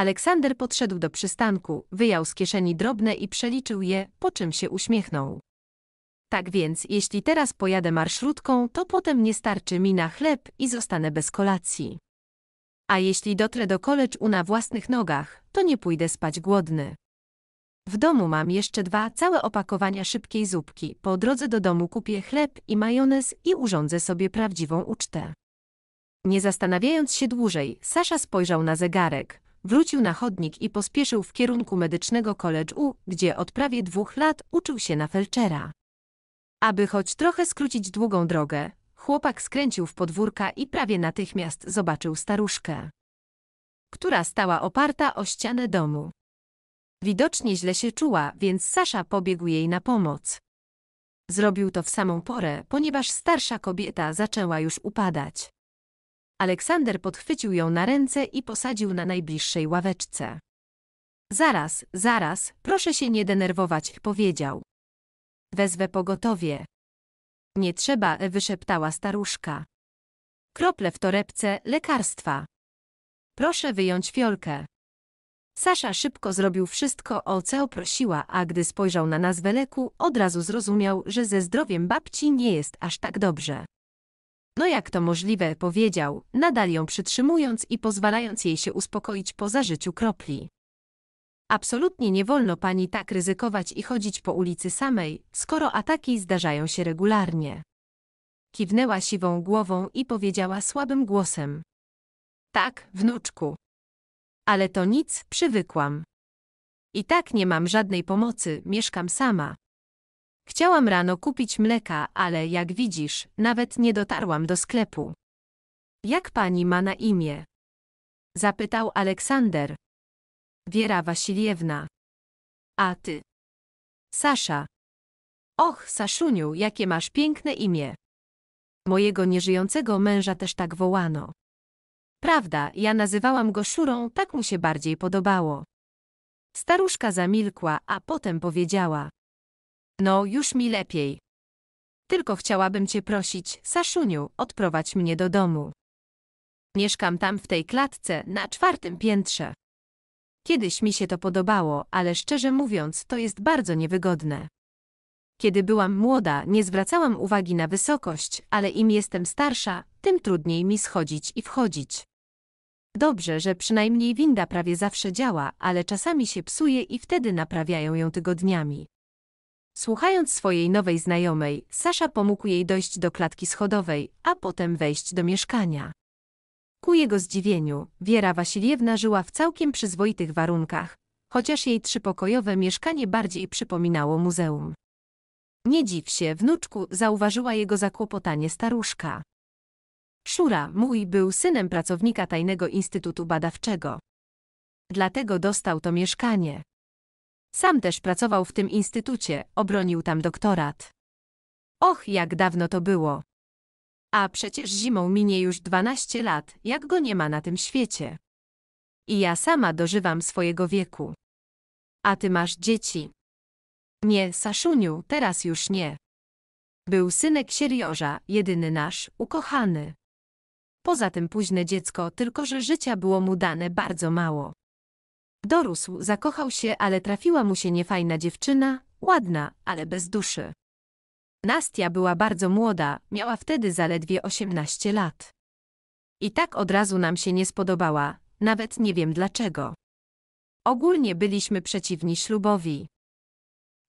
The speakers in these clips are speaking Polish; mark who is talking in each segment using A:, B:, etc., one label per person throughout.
A: Aleksander podszedł do przystanku, wyjął z kieszeni drobne i przeliczył je, po czym się uśmiechnął. Tak więc, jeśli teraz pojadę marszrutką, to potem nie starczy mi na chleb i zostanę bez kolacji. A jeśli dotrę do kolecz na własnych nogach, to nie pójdę spać głodny. W domu mam jeszcze dwa całe opakowania szybkiej zupki. Po drodze do domu kupię chleb i majonez i urządzę sobie prawdziwą ucztę. Nie zastanawiając się dłużej, Sasza spojrzał na zegarek, wrócił na chodnik i pospieszył w kierunku medycznego College U, gdzie od prawie dwóch lat uczył się na felczera. Aby choć trochę skrócić długą drogę, chłopak skręcił w podwórka i prawie natychmiast zobaczył staruszkę, która stała oparta o ścianę domu. Widocznie źle się czuła, więc Sasza pobiegł jej na pomoc. Zrobił to w samą porę, ponieważ starsza kobieta zaczęła już upadać. Aleksander podchwycił ją na ręce i posadził na najbliższej ławeczce. Zaraz, zaraz, proszę się nie denerwować, powiedział. Wezwę pogotowie. Nie trzeba, wyszeptała staruszka. Krople w torebce, lekarstwa. Proszę wyjąć fiolkę. Sasza szybko zrobił wszystko, o co prosiła, a gdy spojrzał na nazwę leku, od razu zrozumiał, że ze zdrowiem babci nie jest aż tak dobrze. No jak to możliwe, powiedział, nadal ją przytrzymując i pozwalając jej się uspokoić po zażyciu kropli. Absolutnie nie wolno pani tak ryzykować i chodzić po ulicy samej, skoro ataki zdarzają się regularnie. Kiwnęła siwą głową i powiedziała słabym głosem. Tak, wnuczku. Ale to nic, przywykłam. I tak nie mam żadnej pomocy, mieszkam sama. Chciałam rano kupić mleka, ale jak widzisz, nawet nie dotarłam do sklepu. Jak pani ma na imię? Zapytał Aleksander. Wiera Wasiliewna. A ty? Sasza. Och, Saszuniu, jakie masz piękne imię. Mojego nieżyjącego męża też tak wołano. Prawda, ja nazywałam go Szurą, tak mu się bardziej podobało. Staruszka zamilkła, a potem powiedziała. No, już mi lepiej. Tylko chciałabym cię prosić, Saszuniu, odprowadź mnie do domu. Mieszkam tam w tej klatce, na czwartym piętrze. Kiedyś mi się to podobało, ale szczerze mówiąc, to jest bardzo niewygodne. Kiedy byłam młoda, nie zwracałam uwagi na wysokość, ale im jestem starsza, tym trudniej mi schodzić i wchodzić. Dobrze, że przynajmniej winda prawie zawsze działa, ale czasami się psuje i wtedy naprawiają ją tygodniami. Słuchając swojej nowej znajomej, Sasza pomógł jej dojść do klatki schodowej, a potem wejść do mieszkania. Ku jego zdziwieniu, Wiera Wasiliewna żyła w całkiem przyzwoitych warunkach, chociaż jej trzypokojowe mieszkanie bardziej przypominało muzeum. Nie dziw się, wnuczku, zauważyła jego zakłopotanie staruszka. Szura, mój, był synem pracownika tajnego instytutu badawczego. Dlatego dostał to mieszkanie. Sam też pracował w tym instytucie, obronił tam doktorat. Och, jak dawno to było. A przecież zimą minie już 12 lat, jak go nie ma na tym świecie. I ja sama dożywam swojego wieku. A ty masz dzieci. Nie, Saszuniu, teraz już nie. Był synek sierioża, jedyny nasz, ukochany. Poza tym późne dziecko, tylko że życia było mu dane bardzo mało. Dorósł, zakochał się, ale trafiła mu się niefajna dziewczyna, ładna, ale bez duszy. Nastia była bardzo młoda, miała wtedy zaledwie 18 lat. I tak od razu nam się nie spodobała, nawet nie wiem dlaczego. Ogólnie byliśmy przeciwni ślubowi.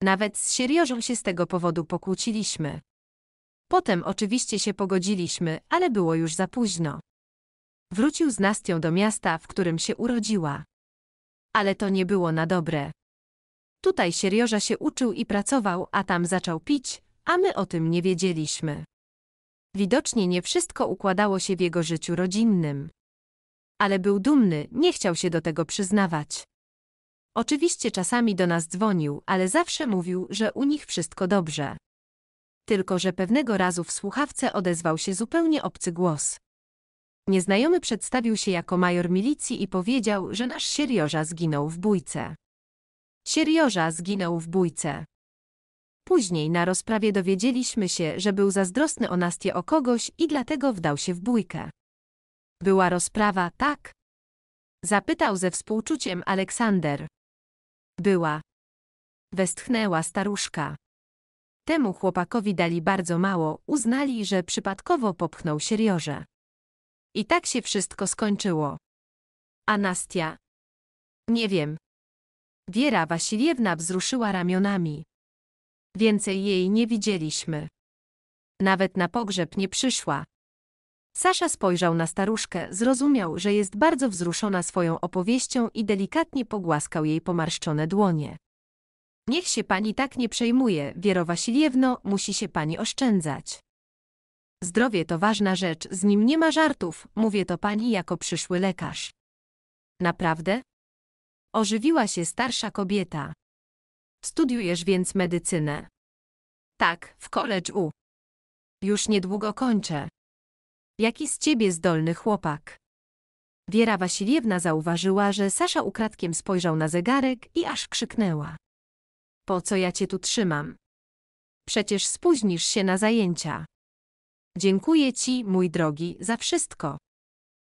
A: Nawet z Sieriożą się z tego powodu pokłóciliśmy. Potem oczywiście się pogodziliśmy, ale było już za późno. Wrócił z Nastią do miasta, w którym się urodziła ale to nie było na dobre. Tutaj Sierioża się uczył i pracował, a tam zaczął pić, a my o tym nie wiedzieliśmy. Widocznie nie wszystko układało się w jego życiu rodzinnym. Ale był dumny, nie chciał się do tego przyznawać. Oczywiście czasami do nas dzwonił, ale zawsze mówił, że u nich wszystko dobrze. Tylko, że pewnego razu w słuchawce odezwał się zupełnie obcy głos. Nieznajomy przedstawił się jako major milicji i powiedział, że nasz Sierioża zginął w bójce. Sierioża zginął w bójce. Później na rozprawie dowiedzieliśmy się, że był zazdrosny o Nastię o kogoś i dlatego wdał się w bójkę. Była rozprawa, tak? Zapytał ze współczuciem Aleksander. Była. Westchnęła staruszka. Temu chłopakowi dali bardzo mało, uznali, że przypadkowo popchnął Sieriożę. I tak się wszystko skończyło. Anastia. Nie wiem. Wiera Wasiliewna wzruszyła ramionami. Więcej jej nie widzieliśmy. Nawet na pogrzeb nie przyszła. Sasza spojrzał na staruszkę, zrozumiał, że jest bardzo wzruszona swoją opowieścią i delikatnie pogłaskał jej pomarszczone dłonie. Niech się pani tak nie przejmuje, Wiero Wasiliewno, musi się pani oszczędzać. Zdrowie to ważna rzecz, z nim nie ma żartów, mówię to pani jako przyszły lekarz. Naprawdę? Ożywiła się starsza kobieta. Studiujesz więc medycynę? Tak, w college U. Już niedługo kończę. Jaki z ciebie zdolny chłopak? Wiera Wasiliewna zauważyła, że Sasza ukradkiem spojrzał na zegarek i aż krzyknęła. Po co ja cię tu trzymam? Przecież spóźnisz się na zajęcia. Dziękuję Ci, mój drogi, za wszystko.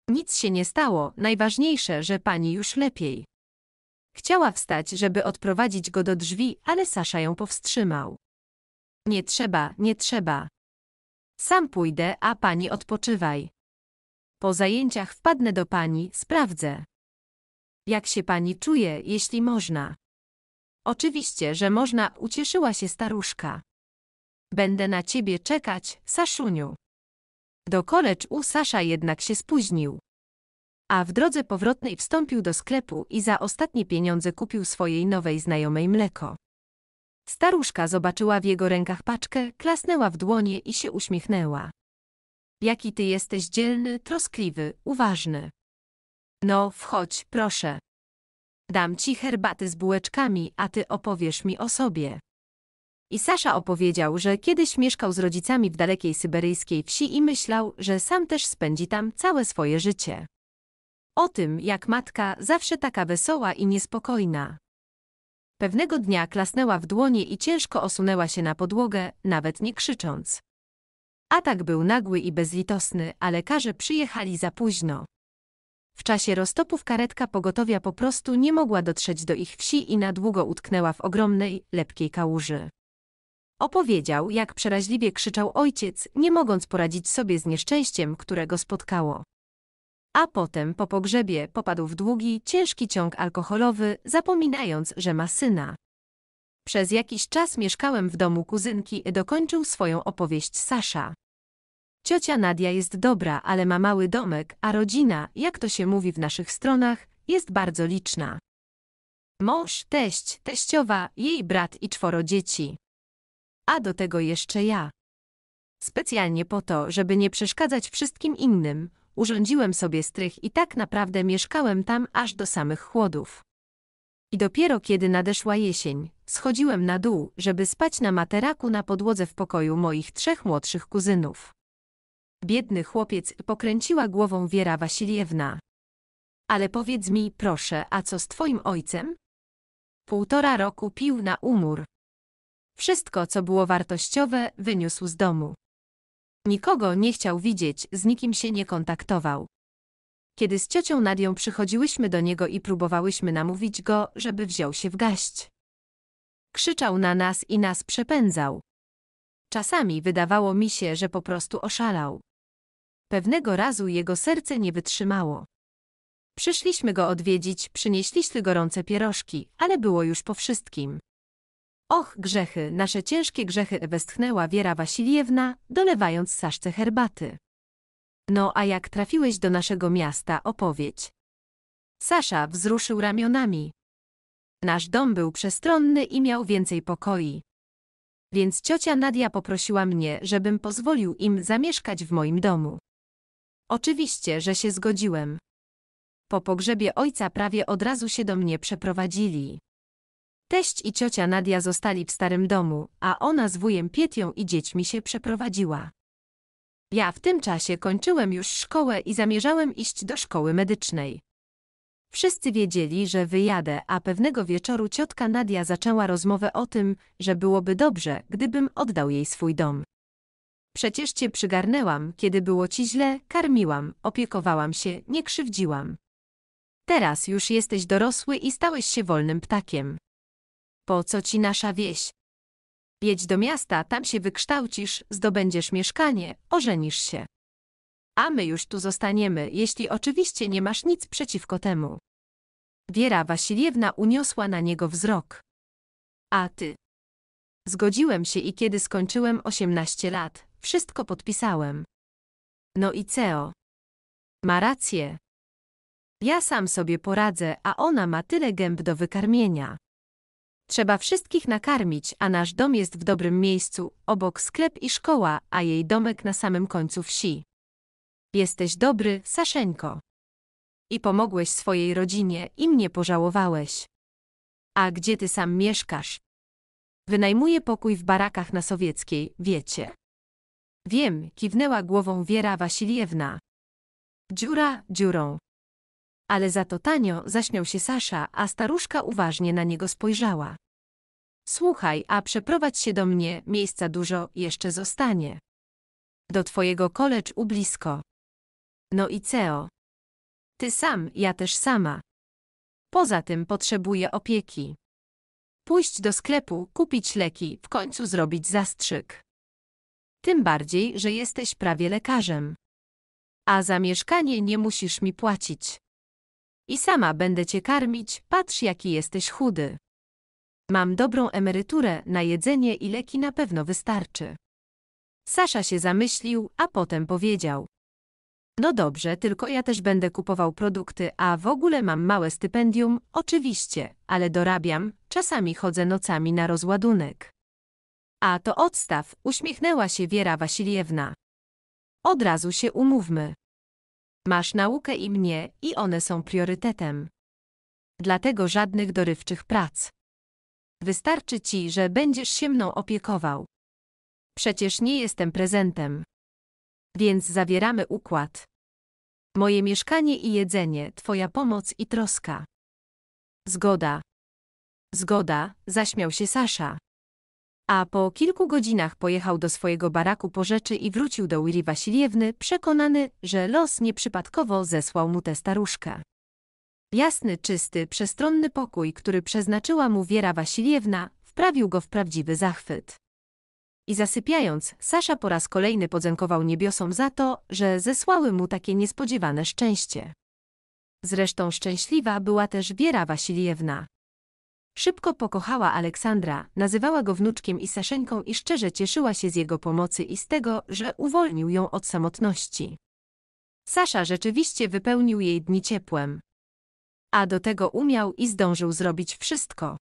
A: Nic się nie stało, najważniejsze, że pani już lepiej. Chciała wstać, żeby odprowadzić go do drzwi, ale Sasza ją powstrzymał. Nie trzeba, nie trzeba. Sam pójdę, a pani odpoczywaj. Po zajęciach wpadnę do pani, sprawdzę. Jak się pani czuje, jeśli można? Oczywiście, że można, ucieszyła się staruszka. Będę na ciebie czekać, Saszuniu. Do kolecz u Sasza jednak się spóźnił. A w drodze powrotnej wstąpił do sklepu i za ostatnie pieniądze kupił swojej nowej znajomej mleko. Staruszka zobaczyła w jego rękach paczkę, klasnęła w dłonie i się uśmiechnęła. Jaki ty jesteś dzielny, troskliwy, uważny. No, wchodź, proszę. Dam ci herbaty z bułeczkami, a ty opowiesz mi o sobie. I Sasza opowiedział, że kiedyś mieszkał z rodzicami w dalekiej syberyjskiej wsi i myślał, że sam też spędzi tam całe swoje życie. O tym, jak matka zawsze taka wesoła i niespokojna. Pewnego dnia klasnęła w dłonie i ciężko osunęła się na podłogę, nawet nie krzycząc. Atak był nagły i bezlitosny, a lekarze przyjechali za późno. W czasie roztopów karetka pogotowia po prostu nie mogła dotrzeć do ich wsi i na długo utknęła w ogromnej, lepkiej kałuży. Opowiedział, jak przeraźliwie krzyczał ojciec, nie mogąc poradzić sobie z nieszczęściem, które go spotkało. A potem po pogrzebie popadł w długi, ciężki ciąg alkoholowy, zapominając, że ma syna. Przez jakiś czas mieszkałem w domu kuzynki i dokończył swoją opowieść Sasza. Ciocia Nadia jest dobra, ale ma mały domek, a rodzina, jak to się mówi w naszych stronach, jest bardzo liczna. Mąż, teść, teściowa, jej brat i czworo dzieci a do tego jeszcze ja. Specjalnie po to, żeby nie przeszkadzać wszystkim innym, urządziłem sobie strych i tak naprawdę mieszkałem tam aż do samych chłodów. I dopiero kiedy nadeszła jesień, schodziłem na dół, żeby spać na materaku na podłodze w pokoju moich trzech młodszych kuzynów. Biedny chłopiec pokręciła głową Wiera Wasiliewna. Ale powiedz mi, proszę, a co z twoim ojcem? Półtora roku pił na umór, wszystko, co było wartościowe, wyniósł z domu. Nikogo nie chciał widzieć, z nikim się nie kontaktował. Kiedy z ciocią Nadią przychodziłyśmy do niego i próbowałyśmy namówić go, żeby wziął się w gaść. Krzyczał na nas i nas przepędzał. Czasami wydawało mi się, że po prostu oszalał. Pewnego razu jego serce nie wytrzymało. Przyszliśmy go odwiedzić, przynieśliśmy gorące pierożki, ale było już po wszystkim. Och, grzechy, nasze ciężkie grzechy, westchnęła Wiera Wasiliewna, dolewając Saszce herbaty. No a jak trafiłeś do naszego miasta, opowiedź. Sasza wzruszył ramionami. Nasz dom był przestronny i miał więcej pokoi. Więc ciocia Nadia poprosiła mnie, żebym pozwolił im zamieszkać w moim domu. Oczywiście, że się zgodziłem. Po pogrzebie ojca prawie od razu się do mnie przeprowadzili. Teść i ciocia Nadia zostali w starym domu, a ona z wujem Pietią i dziećmi się przeprowadziła. Ja w tym czasie kończyłem już szkołę i zamierzałem iść do szkoły medycznej. Wszyscy wiedzieli, że wyjadę, a pewnego wieczoru ciotka Nadia zaczęła rozmowę o tym, że byłoby dobrze, gdybym oddał jej swój dom. Przecież cię przygarnęłam, kiedy było ci źle, karmiłam, opiekowałam się, nie krzywdziłam. Teraz już jesteś dorosły i stałeś się wolnym ptakiem. Po co ci nasza wieś? Jedź do miasta, tam się wykształcisz, zdobędziesz mieszkanie, ożenisz się. A my już tu zostaniemy, jeśli oczywiście nie masz nic przeciwko temu. Wiera Wasiliewna uniosła na niego wzrok. A ty? Zgodziłem się i kiedy skończyłem 18 lat, wszystko podpisałem. No i CEO. Ma rację. Ja sam sobie poradzę, a ona ma tyle gęb do wykarmienia. Trzeba wszystkich nakarmić, a nasz dom jest w dobrym miejscu, obok sklep i szkoła, a jej domek na samym końcu wsi. Jesteś dobry, Saszenko. I pomogłeś swojej rodzinie i mnie pożałowałeś. A gdzie ty sam mieszkasz? Wynajmuję pokój w barakach na sowieckiej, wiecie. Wiem, kiwnęła głową Wiera Wasiliewna. Dziura dziurą ale za to tanio, zaśmiał się Sasza, a staruszka uważnie na niego spojrzała. Słuchaj, a przeprowadź się do mnie, miejsca dużo jeszcze zostanie. Do twojego kolecz u blisko. No i ceo. Ty sam, ja też sama. Poza tym potrzebuję opieki. Pójść do sklepu, kupić leki, w końcu zrobić zastrzyk. Tym bardziej, że jesteś prawie lekarzem. A za mieszkanie nie musisz mi płacić. I sama będę cię karmić, patrz jaki jesteś chudy. Mam dobrą emeryturę, na jedzenie i leki na pewno wystarczy. Sasza się zamyślił, a potem powiedział. No dobrze, tylko ja też będę kupował produkty, a w ogóle mam małe stypendium, oczywiście, ale dorabiam, czasami chodzę nocami na rozładunek. A to odstaw, uśmiechnęła się Wiera Wasiliewna. Od razu się umówmy. Masz naukę i mnie, i one są priorytetem. Dlatego żadnych dorywczych prac. Wystarczy ci, że będziesz się mną opiekował. Przecież nie jestem prezentem. Więc zawieramy układ. Moje mieszkanie i jedzenie, twoja pomoc i troska. Zgoda. Zgoda, zaśmiał się Sasza. A po kilku godzinach pojechał do swojego baraku po rzeczy i wrócił do Wiri Wasiliewny, przekonany, że los nieprzypadkowo zesłał mu tę staruszkę. Jasny, czysty, przestronny pokój, który przeznaczyła mu Wiera Wasiliewna, wprawił go w prawdziwy zachwyt. I zasypiając, Sasza po raz kolejny podziękował niebiosom za to, że zesłały mu takie niespodziewane szczęście. Zresztą szczęśliwa była też Wiera Wasiliewna. Szybko pokochała Aleksandra, nazywała go wnuczkiem i Saszenką i szczerze cieszyła się z jego pomocy i z tego, że uwolnił ją od samotności. Sasza rzeczywiście wypełnił jej dni ciepłem. A do tego umiał i zdążył zrobić wszystko.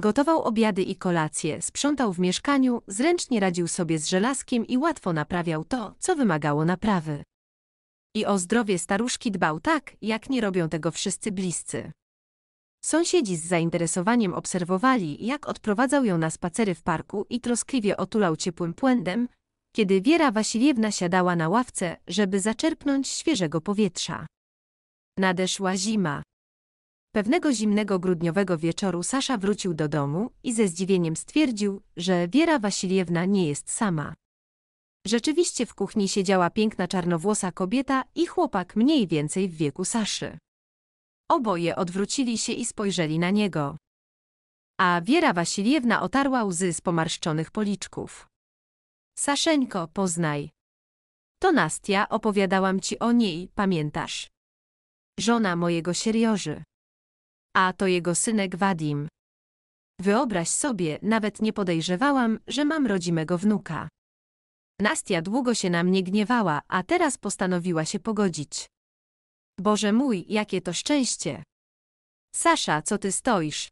A: Gotował obiady i kolacje, sprzątał w mieszkaniu, zręcznie radził sobie z żelazkiem i łatwo naprawiał to, co wymagało naprawy. I o zdrowie staruszki dbał tak, jak nie robią tego wszyscy bliscy. Sąsiedzi z zainteresowaniem obserwowali, jak odprowadzał ją na spacery w parku i troskliwie otulał ciepłym płędem, kiedy Wiera Wasiliewna siadała na ławce, żeby zaczerpnąć świeżego powietrza. Nadeszła zima. Pewnego zimnego grudniowego wieczoru Sasza wrócił do domu i ze zdziwieniem stwierdził, że Wiera Wasiliewna nie jest sama. Rzeczywiście w kuchni siedziała piękna czarnowłosa kobieta i chłopak mniej więcej w wieku Saszy. Oboje odwrócili się i spojrzeli na niego. A Wiera Wasiliewna otarła łzy z pomarszczonych policzków. Saszeńko, poznaj. To Nastia, opowiadałam ci o niej, pamiętasz? Żona mojego sierioży. A to jego synek Wadim. Wyobraź sobie, nawet nie podejrzewałam, że mam rodzimego wnuka. Nastia długo się na mnie gniewała, a teraz postanowiła się pogodzić. Boże mój, jakie to szczęście! Sasza, co ty stoisz?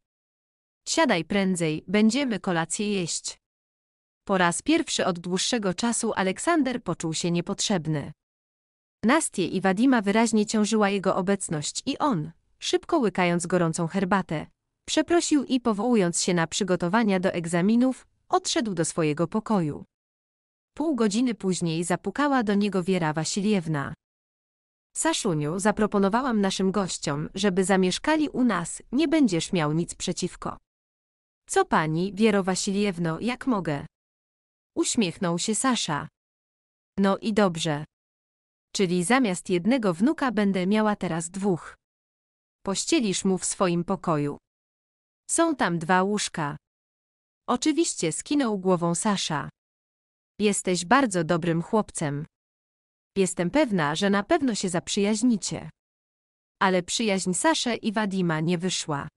A: Siadaj prędzej, będziemy kolację jeść. Po raz pierwszy od dłuższego czasu Aleksander poczuł się niepotrzebny. Nastie i Wadima wyraźnie ciążyła jego obecność i on, szybko łykając gorącą herbatę, przeprosił i powołując się na przygotowania do egzaminów, odszedł do swojego pokoju. Pół godziny później zapukała do niego Wiera Wasiliewna. Saszuniu, zaproponowałam naszym gościom, żeby zamieszkali u nas, nie będziesz miał nic przeciwko. Co pani, Wiero Wasiliewno, jak mogę? Uśmiechnął się Sasza. No i dobrze. Czyli zamiast jednego wnuka będę miała teraz dwóch. Pościelisz mu w swoim pokoju. Są tam dwa łóżka. Oczywiście skinął głową Sasza. Jesteś bardzo dobrym chłopcem. Jestem pewna, że na pewno się zaprzyjaźnicie. Ale przyjaźń Sasze i Wadima nie wyszła.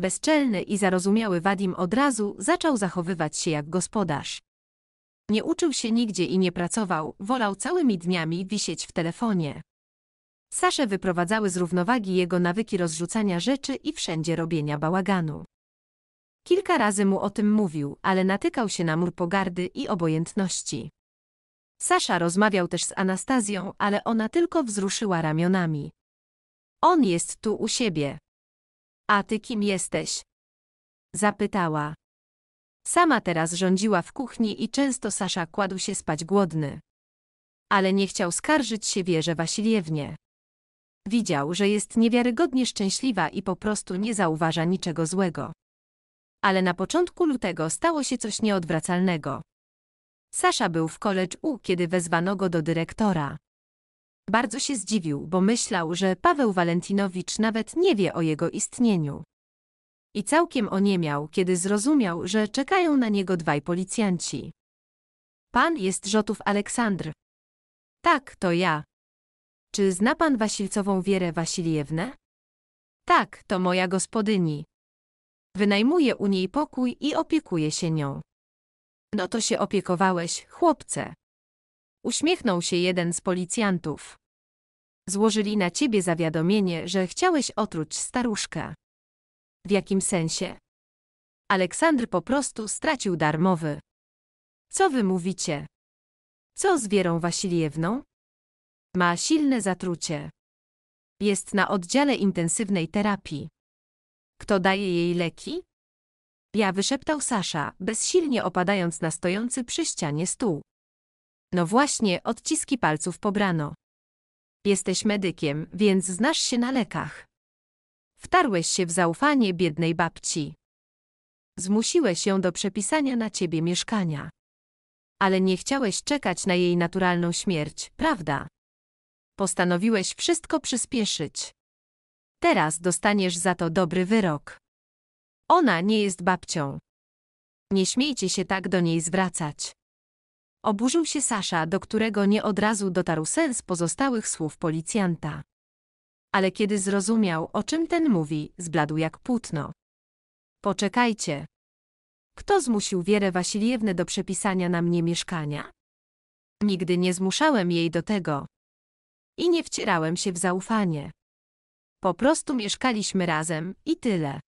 A: Bezczelny i zarozumiały Wadim od razu zaczął zachowywać się jak gospodarz. Nie uczył się nigdzie i nie pracował, wolał całymi dniami wisieć w telefonie. Sasze wyprowadzały z równowagi jego nawyki rozrzucania rzeczy i wszędzie robienia bałaganu. Kilka razy mu o tym mówił, ale natykał się na mur pogardy i obojętności. Sasza rozmawiał też z Anastazją, ale ona tylko wzruszyła ramionami. On jest tu u siebie. A ty kim jesteś? Zapytała. Sama teraz rządziła w kuchni i często Sasza kładł się spać głodny. Ale nie chciał skarżyć się Wierze Wasiliewnie. Widział, że jest niewiarygodnie szczęśliwa i po prostu nie zauważa niczego złego. Ale na początku lutego stało się coś nieodwracalnego. Sasha był w college U, kiedy wezwano go do dyrektora. Bardzo się zdziwił, bo myślał, że Paweł Walentinowicz nawet nie wie o jego istnieniu. I całkiem oniemiał, kiedy zrozumiał, że czekają na niego dwaj policjanci. Pan jest Rzotów Aleksandr. Tak, to ja. Czy zna pan Wasilcową Wierę Wasiliewnę? Tak, to moja gospodyni. Wynajmuje u niej pokój i opiekuje się nią. No to się opiekowałeś, chłopcze. Uśmiechnął się jeden z policjantów. Złożyli na ciebie zawiadomienie, że chciałeś otruć staruszkę. W jakim sensie? Aleksandr po prostu stracił darmowy. Co wy mówicie? Co z Wierą Wasiliewną? Ma silne zatrucie. Jest na oddziale intensywnej terapii. Kto daje jej leki? Ja wyszeptał Sasza, bezsilnie opadając na stojący przy ścianie stół. No właśnie, odciski palców pobrano. Jesteś medykiem, więc znasz się na lekach. Wtarłeś się w zaufanie biednej babci. Zmusiłeś ją do przepisania na ciebie mieszkania. Ale nie chciałeś czekać na jej naturalną śmierć, prawda? Postanowiłeś wszystko przyspieszyć. Teraz dostaniesz za to dobry wyrok. Ona nie jest babcią. Nie śmiejcie się tak do niej zwracać. Oburzył się Sasza, do którego nie od razu dotarł sens pozostałych słów policjanta. Ale kiedy zrozumiał, o czym ten mówi, zbladł jak płótno. Poczekajcie. Kto zmusił Wierę Wasiliewne do przepisania na mnie mieszkania? Nigdy nie zmuszałem jej do tego. I nie wcierałem się w zaufanie. Po prostu mieszkaliśmy razem i tyle.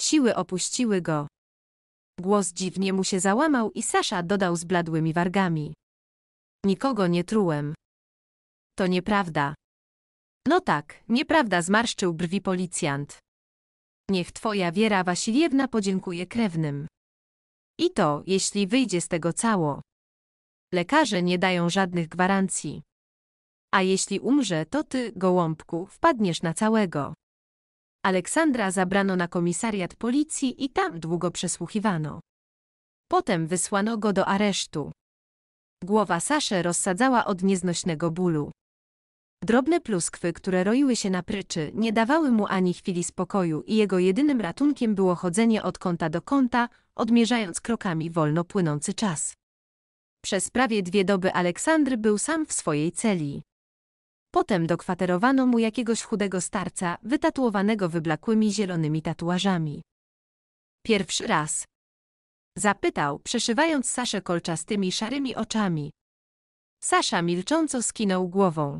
A: Siły opuściły go. Głos dziwnie mu się załamał i Sasza dodał zbladłymi wargami. Nikogo nie trułem. To nieprawda. No tak, nieprawda zmarszczył brwi policjant. Niech twoja Wiera Wasiliewna podziękuje krewnym. I to, jeśli wyjdzie z tego cało. Lekarze nie dają żadnych gwarancji. A jeśli umrze, to ty, gołąbku, wpadniesz na całego. Aleksandra zabrano na komisariat policji i tam długo przesłuchiwano. Potem wysłano go do aresztu. Głowa Sasze rozsadzała od nieznośnego bólu. Drobne pluskwy, które roiły się na pryczy, nie dawały mu ani chwili spokoju i jego jedynym ratunkiem było chodzenie od kąta do kąta, odmierzając krokami wolno płynący czas. Przez prawie dwie doby Aleksandr był sam w swojej celi. Potem dokwaterowano mu jakiegoś chudego starca, wytatuowanego wyblakłymi zielonymi tatuażami. Pierwszy raz. Zapytał, przeszywając Saszę kolczastymi szarymi oczami. Sasza milcząco skinął głową.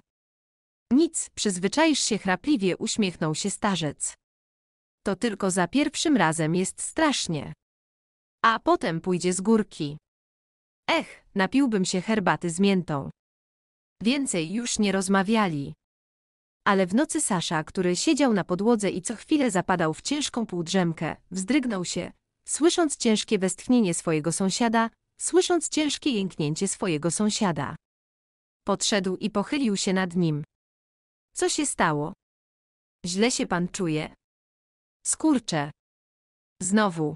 A: Nic, przyzwyczaisz się chrapliwie, uśmiechnął się starzec. To tylko za pierwszym razem jest strasznie. A potem pójdzie z górki. Ech, napiłbym się herbaty z miętą. Więcej już nie rozmawiali. Ale w nocy Sasza, który siedział na podłodze i co chwilę zapadał w ciężką półdrzemkę, wzdrygnął się, słysząc ciężkie westchnienie swojego sąsiada, słysząc ciężkie jęknięcie swojego sąsiada. Podszedł i pochylił się nad nim. Co się stało? Źle się pan czuje. Skurcze. Znowu.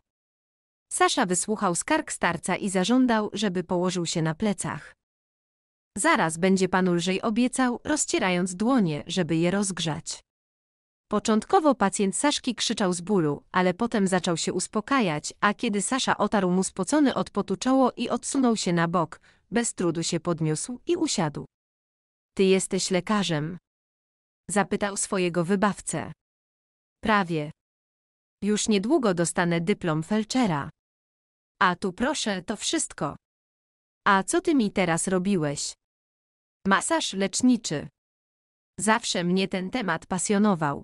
A: Sasza wysłuchał skarg starca i zażądał, żeby położył się na plecach. Zaraz będzie pan lżej obiecał, rozcierając dłonie, żeby je rozgrzać. Początkowo pacjent Saszki krzyczał z bólu, ale potem zaczął się uspokajać, a kiedy Sasza otarł mu spocony od potu czoło i odsunął się na bok, bez trudu się podniósł i usiadł. Ty jesteś lekarzem? Zapytał swojego wybawcę. Prawie. Już niedługo dostanę dyplom felczera. A tu proszę, to wszystko. A co ty mi teraz robiłeś? Masaż leczniczy. Zawsze mnie ten temat pasjonował.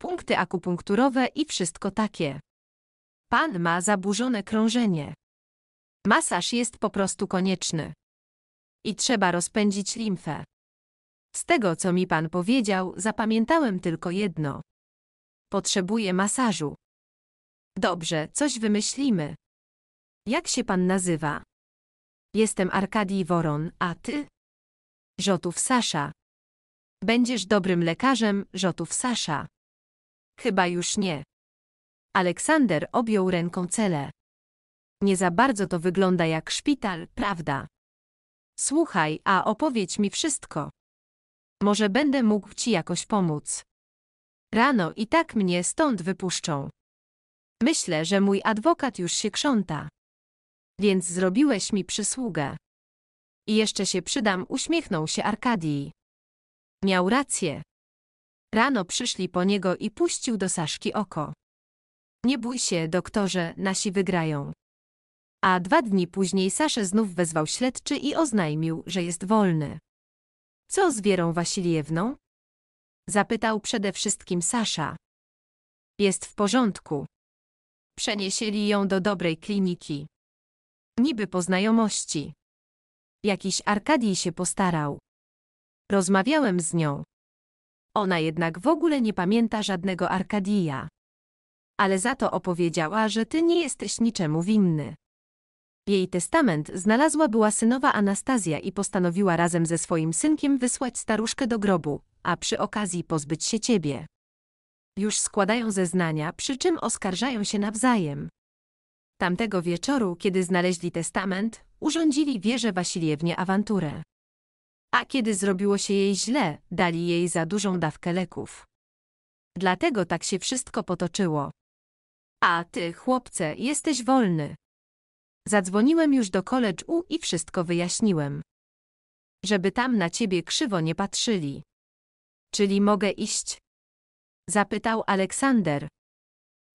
A: Punkty akupunkturowe i wszystko takie. Pan ma zaburzone krążenie. Masaż jest po prostu konieczny. I trzeba rozpędzić limfę. Z tego, co mi pan powiedział, zapamiętałem tylko jedno. Potrzebuję masażu. Dobrze, coś wymyślimy. Jak się pan nazywa? Jestem Arkadii Woron, a ty? Żotów Sasza. Będziesz dobrym lekarzem, Żotów Sasza. Chyba już nie. Aleksander objął ręką cele. Nie za bardzo to wygląda jak szpital, prawda? Słuchaj, a opowiedz mi wszystko. Może będę mógł ci jakoś pomóc. Rano i tak mnie stąd wypuszczą. Myślę, że mój adwokat już się krząta. Więc zrobiłeś mi przysługę. I jeszcze się przydam, uśmiechnął się Arkadii. Miał rację. Rano przyszli po niego i puścił do Saszki oko. Nie bój się, doktorze, nasi wygrają. A dwa dni później Saszę znów wezwał śledczy i oznajmił, że jest wolny. Co z Wierą Wasiliewną? Zapytał przede wszystkim Sasza. Jest w porządku. Przeniesieli ją do dobrej kliniki. Niby po znajomości. Jakiś Arkadij się postarał. Rozmawiałem z nią. Ona jednak w ogóle nie pamięta żadnego Arkadija. Ale za to opowiedziała, że ty nie jesteś niczemu winny. Jej testament znalazła była synowa Anastazja i postanowiła razem ze swoim synkiem wysłać staruszkę do grobu, a przy okazji pozbyć się ciebie. Już składają zeznania, przy czym oskarżają się nawzajem. Tamtego wieczoru, kiedy znaleźli testament, urządzili wieże Wasiliewnie awanturę. A kiedy zrobiło się jej źle, dali jej za dużą dawkę leków. Dlatego tak się wszystko potoczyło. A ty, chłopcze, jesteś wolny. Zadzwoniłem już do college U i wszystko wyjaśniłem. Żeby tam na ciebie krzywo nie patrzyli. Czyli mogę iść? Zapytał Aleksander.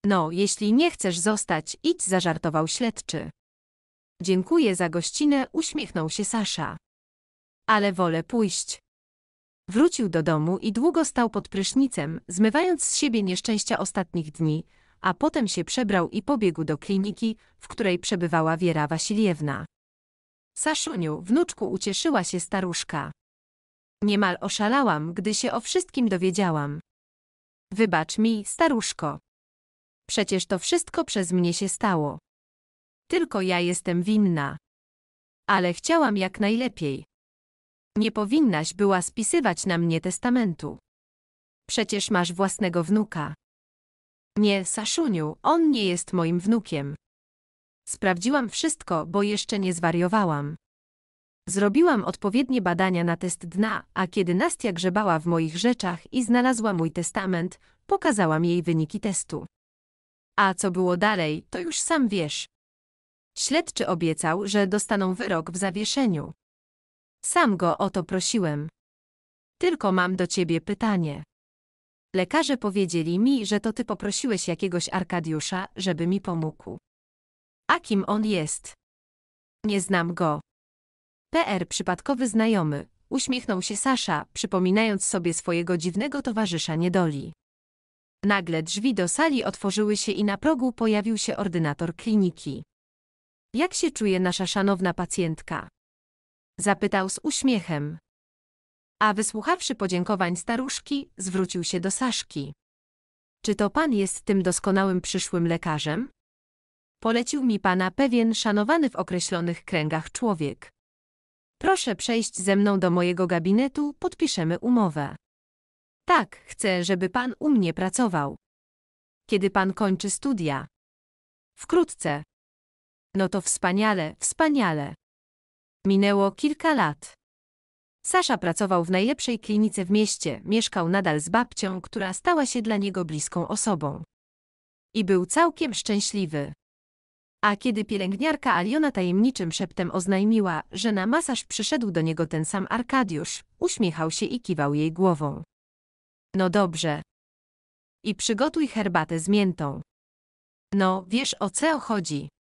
A: No, jeśli nie chcesz zostać, idź, zażartował śledczy. Dziękuję za gościnę, uśmiechnął się Sasza. Ale wolę pójść. Wrócił do domu i długo stał pod prysznicem, zmywając z siebie nieszczęścia ostatnich dni, a potem się przebrał i pobiegł do kliniki, w której przebywała Wiera Wasiliewna. Saszuniu, wnuczku, ucieszyła się staruszka. Niemal oszalałam, gdy się o wszystkim dowiedziałam. Wybacz mi, staruszko. Przecież to wszystko przez mnie się stało. Tylko ja jestem winna. Ale chciałam jak najlepiej. Nie powinnaś była spisywać na mnie testamentu. Przecież masz własnego wnuka. Nie, Saszuniu, on nie jest moim wnukiem. Sprawdziłam wszystko, bo jeszcze nie zwariowałam. Zrobiłam odpowiednie badania na test dna, a kiedy Nastia grzebała w moich rzeczach i znalazła mój testament, pokazałam jej wyniki testu. A co było dalej, to już sam wiesz. Śledczy obiecał, że dostaną wyrok w zawieszeniu. Sam go o to prosiłem. Tylko mam do ciebie pytanie. Lekarze powiedzieli mi, że to ty poprosiłeś jakiegoś Arkadiusza, żeby mi pomógł. A kim on jest? Nie znam go. PR przypadkowy znajomy, uśmiechnął się Sasza, przypominając sobie swojego dziwnego towarzysza niedoli. Nagle drzwi do sali otworzyły się i na progu pojawił się ordynator kliniki. Jak się czuje nasza szanowna pacjentka? Zapytał z uśmiechem. A wysłuchawszy podziękowań staruszki, zwrócił się do Saszki. Czy to pan jest tym doskonałym przyszłym lekarzem? Polecił mi pana pewien szanowany w określonych kręgach człowiek. Proszę przejść ze mną do mojego gabinetu, podpiszemy umowę. Tak, chcę, żeby pan u mnie pracował. Kiedy pan kończy studia? Wkrótce, no to wspaniale, wspaniale. Minęło kilka lat. Sasza pracował w najlepszej klinice w mieście, mieszkał nadal z babcią, która stała się dla niego bliską osobą. I był całkiem szczęśliwy. A kiedy pielęgniarka Aliona tajemniczym szeptem oznajmiła, że na masaż przyszedł do niego ten sam Arkadiusz, uśmiechał się i kiwał jej głową. No dobrze. I przygotuj herbatę z miętą. No, wiesz o co chodzi.